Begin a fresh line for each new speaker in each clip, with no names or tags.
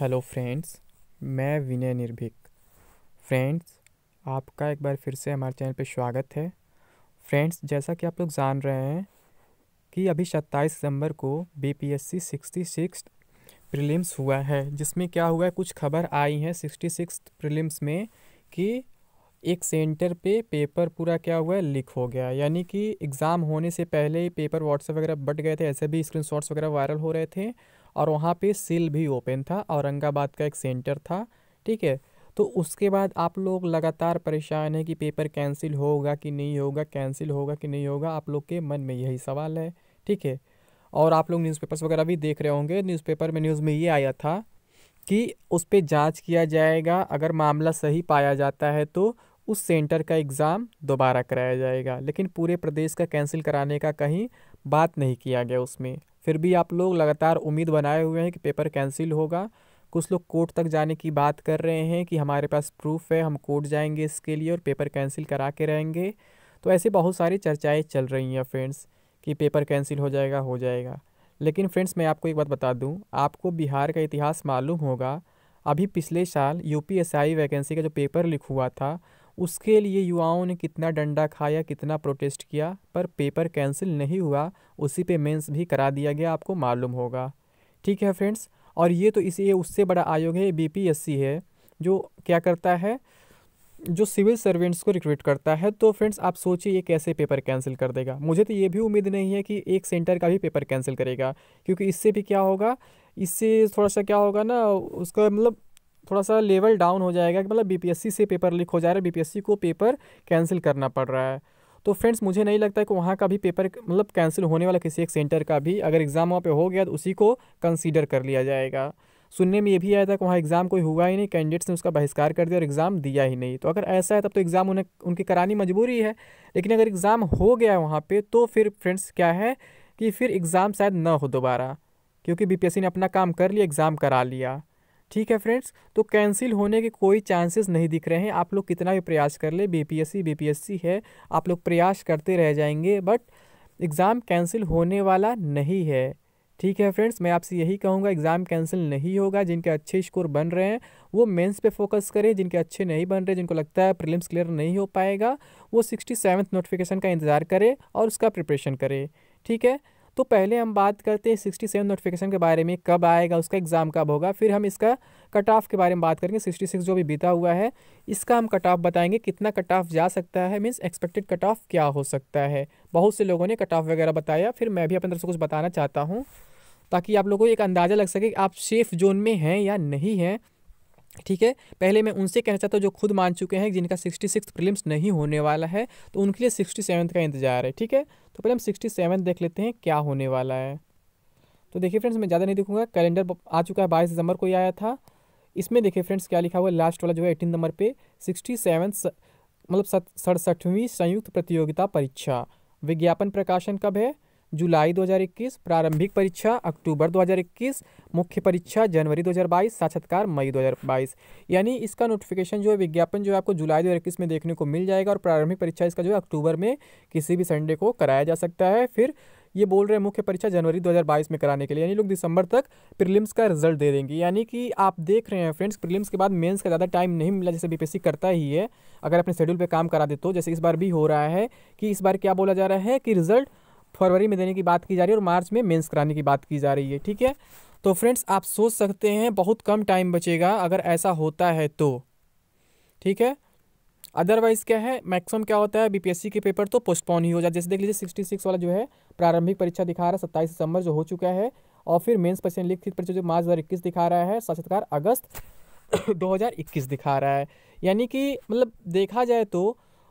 hello friends मैं विनय निर्भिक friends आपका एक बार फिर से हमारे चैनल पर स्वागत है फ्रेंड्स जैसा कि आप लोग जान रहे हैं कि अभी सत्ताईस दिसंबर को B P S C sixty six prelims हुआ है जिसमें क्या हुआ है कुछ खबर आई है सिक्सटी सिक्स प्रिलिम्स में कि एक सेंटर पे पेपर पूरा क्या हुआ है लीक हो गया यानी कि एग्ज़ाम होने से पहले ही पेपर व्हाट्सएप वगैरह बट गए थे ऐसे भी स्क्रीन वगैरह वायरल हो रहे थे और वहाँ पे सेल भी ओपन था औरंगाबाद का एक सेंटर था ठीक है तो उसके बाद आप लोग लगातार परेशान हैं कि पेपर कैंसिल होगा कि नहीं होगा कैंसिल होगा कि नहीं होगा आप लोग के मन में यही सवाल है ठीक है और आप लोग न्यूज़पेपर्स वगैरह भी देख रहे होंगे न्यूज़पेपर में न्यूज़ में ये आया था कि उस पर जाँच किया जाएगा अगर मामला सही पाया जाता है तो उस सेंटर का एग्ज़ाम दोबारा कराया जाएगा लेकिन पूरे प्रदेश का कैंसिल कराने का कहीं बात नहीं किया गया उसमें फिर भी आप लोग लगातार उम्मीद बनाए हुए हैं कि पेपर कैंसिल होगा कुछ लोग कोर्ट तक जाने की बात कर रहे हैं कि हमारे पास प्रूफ है हम कोर्ट जाएंगे इसके लिए और पेपर कैंसिल करा के रहेंगे तो ऐसे बहुत सारी चर्चाएं चल रही हैं फ्रेंड्स कि पेपर कैंसिल हो जाएगा हो जाएगा लेकिन फ्रेंड्स मैं आपको एक बात बता दूं आपको बिहार का इतिहास मालूम होगा अभी पिछले साल यू पी वैकेंसी का जो पेपर लिख हुआ था उसके लिए युवाओं ने कितना डंडा खाया कितना प्रोटेस्ट किया पर पेपर कैंसिल नहीं हुआ उसी पे मेंस भी करा दिया गया आपको मालूम होगा ठीक है फ्रेंड्स और ये तो इसी ये उससे बड़ा आयोग है बीपीएससी है जो क्या करता है जो सिविल सर्वेंट्स को रिक्रूट करता है तो फ्रेंड्स आप सोचिए ये कैसे पेपर कैंसिल कर देगा मुझे तो ये भी उम्मीद नहीं है कि एक सेंटर का भी पेपर कैंसिल करेगा क्योंकि इससे भी क्या होगा इससे थोड़ा सा क्या होगा ना उसका मतलब थोड़ा सा लेवल डाउन हो जाएगा कि मतलब बीपीएससी से पेपर लीक हो जा रहा है बीपीएससी को पेपर कैंसिल करना पड़ रहा है तो फ्रेंड्स मुझे नहीं लगता है कि वहाँ का भी पेपर मतलब कैंसिल होने वाला किसी एक सेंटर का भी अगर एग्ज़ाम वहाँ पर हो गया तो उसी को कंसिडर कर लिया जाएगा सुनने में ये भी आया था कि वहाँ एग्ज़ाम कोई हुआ ही नहीं कैंडिडेट्स ने उसका बहिष्कार कर दिया और एग्ज़ाम दिया ही नहीं तो अगर ऐसा है तब तो एग्ज़ाम उन्हें उनकी करानी मजबूरी है लेकिन अगर एग्ज़ाम हो गया वहाँ पर तो फिर फ्रेंड्स क्या है कि फिर एग्ज़ाम शायद ना हो दोबारा क्योंकि बीपीएससी ने अपना काम कर लिया एग्ज़ाम करा लिया ठीक है फ्रेंड्स तो कैंसिल होने के कोई चांसेस नहीं दिख रहे हैं आप लोग कितना भी प्रयास कर ले बीपीएससी बीपीएससी है आप लोग प्रयास करते रह जाएंगे बट एग्ज़ाम कैंसिल होने वाला नहीं है ठीक है फ्रेंड्स मैं आपसे यही कहूँगा एग्ज़ाम कैंसिल नहीं होगा जिनके अच्छे स्कोर बन रहे हैं वो मेंस पे फोकस करें जिनके अच्छे नहीं बन रहे जिनको लगता है प्रीलिम्स क्लियर नहीं हो पाएगा वो सिक्सटी सेवन्थ नोटिफिकेशन का इंतज़ार करें और उसका प्रिपरेशन करें ठीक है तो पहले हम बात करते हैं सिक्सटी सेवन नोटिफिकेशन के बारे में कब आएगा उसका एग्ज़ाम कब होगा फिर हम इसका कट ऑफ के बारे में बात करेंगे सिक्सटी सिक्स जो भी बीता हुआ है इसका हम कट ऑफ बताएंगे कितना कट ऑफ जा सकता है मीन्स एक्सपेक्टेड कट ऑफ क्या हो सकता है बहुत से लोगों ने कट ऑफ वगैरह बताया फिर मैं भी अपने तरफ से कुछ बताना चाहता हूँ ताकि आप लोगों को एक अंदाज़ा लग सके कि आप सेफ़ जोन में हैं या नहीं हैं ठीक है पहले मैं उनसे कहना चाहता हूँ जो खुद मान चुके हैं जिनका सिक्सटी सिक्स प्रिलिम्स नहीं होने वाला है तो उनके लिए सिक्सटी सेवन्थ का इंतजार है ठीक है तो पहले हम सिक्सटी सेवन देख लेते हैं क्या होने वाला है तो देखिए फ्रेंड्स मैं ज़्यादा नहीं देखूंगा कैलेंडर आ चुका है बाईस दिसंबर को ही आया था इसमें देखिए फ्रेंड्स क्या लिखा हुआ है लास्ट वाला जो है एटीन नंबर पे सिक्सटी सेवन मतलब सड़सठवीं संयुक्त प्रतियोगिता परीक्षा विज्ञापन प्रकाशन कब है जुलाई 2021 प्रारंभिक परीक्षा अक्टूबर 2021 मुख्य परीक्षा जनवरी 2022 साक्षात्कार मई 2022 यानी इसका नोटिफिकेशन जो है विज्ञापन जो है आपको जुलाई 2021 में देखने को मिल जाएगा और प्रारंभिक परीक्षा इसका जो है अक्टूबर में किसी भी संडे को कराया जा सकता है फिर ये बोल रहे हैं मुख्य परीक्षा जनवरी 2022 में कराने के लिए यानी लोग दिसंबर तक प्रीलिम्स का रिजल्ट दे देंगे यानी कि आप देख रहे हैं फ्रेंड्स प्रीलिम्स के बाद मेंस का ज़्यादा टाइम नहीं मिला जैसे बीपीएससी करता ही है अगर अपने शेड्यूल पर काम करा दे तो जैसे इस बार भी हो रहा है कि इस बार क्या बोला जा रहा है कि रिजल्ट फरवरी में देने की बात की जा रही है और मार्च में मेंस कराने की बात की जा रही है ठीक है तो फ्रेंड्स आप सोच सकते हैं बहुत कम टाइम बचेगा अगर ऐसा होता है तो ठीक है अदरवाइज़ क्या है मैक्सिमम क्या होता है बीपीएससी के पेपर तो पोस्टपोन ही हो जाए जैसे देख लीजिए सिक्सटी सिक्स वाला जो है प्रारंभिक परीक्षा दिखा रहा है सत्ताईस दिसंबर जो हो चुका है और फिर मेंस परीक्षा लिखित परीक्षा जो मार्च दो दिखा रहा है साक्षात्कार अगस्त दो दिखा रहा है यानी कि मतलब देखा जाए तो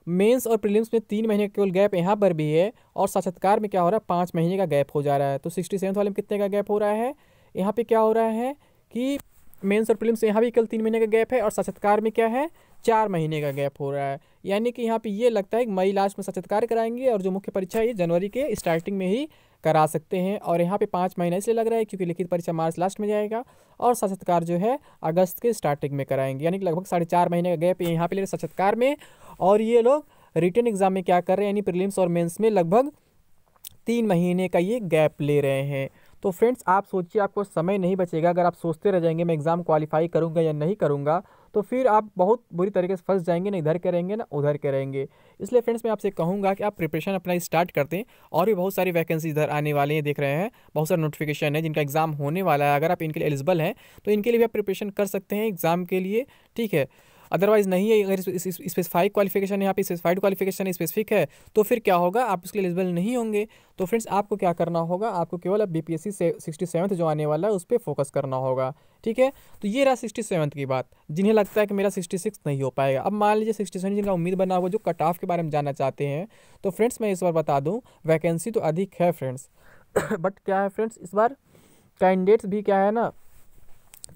मेंस और प्रीलिम्स में तीन महीने का केवल गैप यहाँ पर भी है और साक्षात्कार में क्या हो रहा है पाँच महीने का गैप हो जा रहा है तो सिक्सटी सेवन्थ वाले में कितने का गैप हो रहा है यहाँ पे क्या हो रहा है कि मेंस और प्रीलिम्स यहाँ भी केवल तीन महीने का गैप है और साक्षात्कार में क्या है चार महीने का गैप हो रहा है यानी कि यहाँ पे ये लगता है कि मई लास्ट में साक्षात्कार कराएंगे और जो मुख्य परीक्षा है ये जनवरी के स्टार्टिंग में ही करा सकते हैं और यहाँ पे पाँच महीने इसलिए लग रहा है क्योंकि लिखित परीक्षा मार्च लास्ट में जाएगा और साक्षात्कार जो है अगस्त के स्टार्टिंग में कराएंगे यानी लगभग साढ़े चार महीने का गैप यहाँ पे ले रहे साक्षात्कार में और ये लोग रिटर्न एग्जाम में क्या कर रहे हैं यानी प्रिलिम्स और मेन्स में लगभग तीन महीने का ये गैप ले रहे हैं तो फ्रेंड्स आप सोचिए आपको समय नहीं बचेगा अगर आप सोचते रह जाएंगे मैं एग्ज़ाम क्वालिफाई करूँगा या नहीं करूँगा तो फिर आप बहुत बुरी तरीके से फंस जाएंगे ना इधर के रहेंगे ना उधर के रहेंगे इसलिए फ्रेंड्स मैं आपसे कहूँगा कि आप प्रिपरेशन अपना स्टार्ट करते हैं और भी बहुत सारी वैकेंसी इधर आने वाली हैं देख रहे हैं बहुत सारे नोटिफिकेशन है जिनका एग्ज़ाम होने वाला है अगर आप इनके लिए एलिजिबल हैं तो इनके लिए भी आप प्रिपरेशन कर सकते हैं एग्ज़ाम के लिए ठीक है अदरवाइज नहीं है अगर स्पेसिफाइड क्वालिफिकेशन यहाँ पे स्पेसिफाइड क्वालिफिकेशन स्पेसिफिक है तो फिर क्या होगा आप उसके एलिजिबल नहीं होंगे तो फ्रेंड्स आपको क्या करना होगा आपको केवल अब बी पी सिक्सटी सेवन्थ जो आने वाला है उस पर फोकस करना होगा ठीक है तो ये रहा सिक्सटी सेवन्थ की बात जिन्हें लगता है कि मेरा सिक्सटी सिक्स नहीं हो पाएगा अब मान लीजिए सिक्सटी सेवन जिनका उम्मीद बना हुआ जो कट ऑफ के बारे में जानना चाहते हैं तो फ्रेंड्स मैं इस बार बता दूँ वैकेंसी तो अधिक है फ्रेंड्स बट क्या है फ्रेंड्स इस बार कैंडिडेट्स भी क्या है ना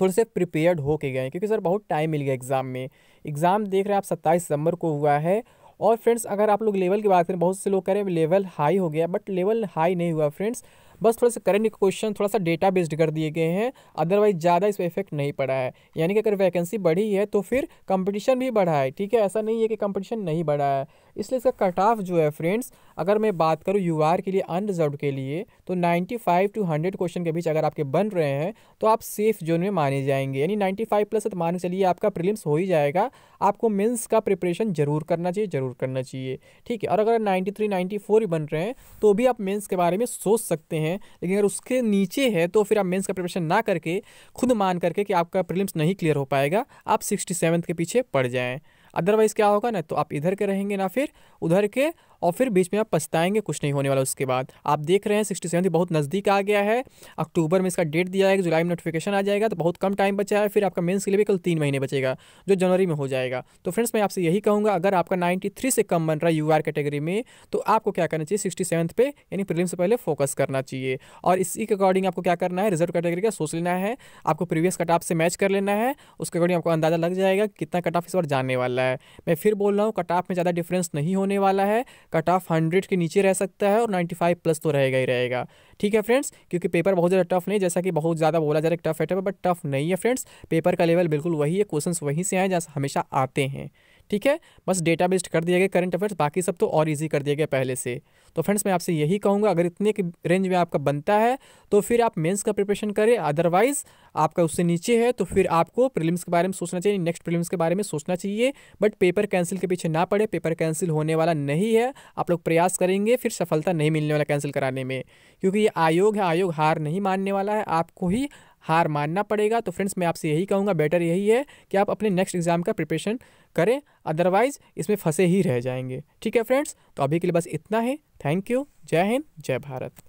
थोड़े से प्रिपेयर्ड हो के गए क्योंकि सर बहुत टाइम मिल गया एग्ज़ाम में एग्ज़ाम देख रहे हैं आप सत्ताईस दिसंबर को हुआ है और फ्रेंड्स अगर आप लोग लेवल की बात करें बहुत से लोग करें लेवल हाई हो गया बट लेवल हाई नहीं हुआ फ्रेंड्स बस थोड़ा सा करेंट क्वेश्चन थोड़ा सा डेटा बेस्ड कर दिए गए हैं अदरवाइज ज़्यादा इस पर इफेक्ट नहीं पड़ा है यानी कि अगर वैकेंसी बढ़ी है तो फिर कंपटीशन भी बढ़ा है ठीक है ऐसा नहीं है कि कंपटीशन नहीं बढ़ा है इसलिए इसका कट ऑफ जो है फ्रेंड्स अगर मैं बात करूँ यू के लिए अनरिजर्व के लिए तो 95 टू 100 क्वेश्चन के बीच अगर आपके बन रहे हैं तो आप सेफ जोन में माने जाएंगे यानी 95 प्लस तो मान चलिए आपका प्रिलिम्स हो ही जाएगा आपको मेंस का प्रिपरेशन जरूर करना चाहिए जरूर करना चाहिए ठीक है और अगर 93 94 ही बन रहे हैं तो भी आप मेंस के बारे में सोच सकते हैं लेकिन अगर उसके नीचे है तो फिर आप मेंस का प्रिपरेशन ना करके खुद मान करके कि आपका प्रिलिम्स नहीं क्लियर हो पाएगा आप सिक्सटी के पीछे पड़ जाएँ अदरवाइज़ क्या होगा ना तो आप इधर के रहेंगे ना फिर उधर के और फिर बीच में आप पछताएंगे कुछ नहीं होने वाला उसके बाद आप देख रहे हैं सिक्सटी सेवन बहुत नज़दीक आ गया है अक्टूबर में इसका डेट दिया जाएगा जुलाई में नोटिफिकेशन आ जाएगा तो बहुत कम टाइम बचा है फिर आपका मेन्स के लिए भी कल तीन महीने बचेगा जो जनवरी में हो जाएगा तो फ्रेंड्स मैं आपसे यही कहूँगा अगर आपका नाइन्टी से कम बन रहा है यू कैटेगरी में तो आपको क्या करना चाहिए सिक्सटी सेवन पे यानी प्रीलिम से पहले फोकस करना चाहिए और इसी के अकॉर्डिंग आपको क्या करना है रिजर्व कैटेगरी का सोच लेना है आपको प्रीवियस कट ऑफ से मैच कर लेना है उसके अकॉर्डिंग आपको अंदाजा लग जाएगा कितना कट ऑफ इस बार जाने वाला है मैं फिर बोल रहा हूँ कट ऑफ में ज़्यादा डिफरेंस नहीं होने वाला है कट ऑफ हंड्रेड के नीचे रह सकता है और नाइन्टी फाइव प्लस तो रहेगा ही रहेगा ठीक है फ्रेंड्स क्योंकि पेपर बहुत ज़्यादा टफ नहीं जैसा कि बहुत ज़्यादा बोला जा रहा है टफ है टफ बट टफ नहीं है फ्रेंड्स पेपर का लेवल बिल्कुल वही है क्वेश्चन वहीं से आए जैसे हमेशा आते हैं ठीक है बस डेटा बेस्ड कर दिया गया करंट अफेयर्स बाकी सब तो और ईजी कर दिया गया पहले से तो फ्रेंड्स मैं आपसे यही कहूँगा अगर इतने के रेंज में आपका बनता है तो फिर आप मेंस का प्रिपरेशन करें अदरवाइज़ आपका उससे नीचे है तो फिर आपको प्रीलिम्स के बारे में सोचना चाहिए नेक्स्ट प्रीलिम्स के बारे में सोचना चाहिए बट पेपर कैंसिल के पीछे ना पड़े पेपर कैंसिल होने वाला नहीं है आप लोग प्रयास करेंगे फिर सफलता नहीं मिलने वाला कैंसिल कराने में क्योंकि ये आयोग है आयोग हार नहीं मानने वाला है आपको ही हार मानना पड़ेगा तो फ्रेंड्स मैं आपसे यही कहूँगा बेटर यही है कि आप अपने नेक्स्ट एग्ज़ाम का प्रिपरेशन करें अदरवाइज़ इसमें फंसे ही रह जाएंगे ठीक है फ्रेंड्स तो अभी के लिए बस इतना ही थैंक यू जय हिंद जय भारत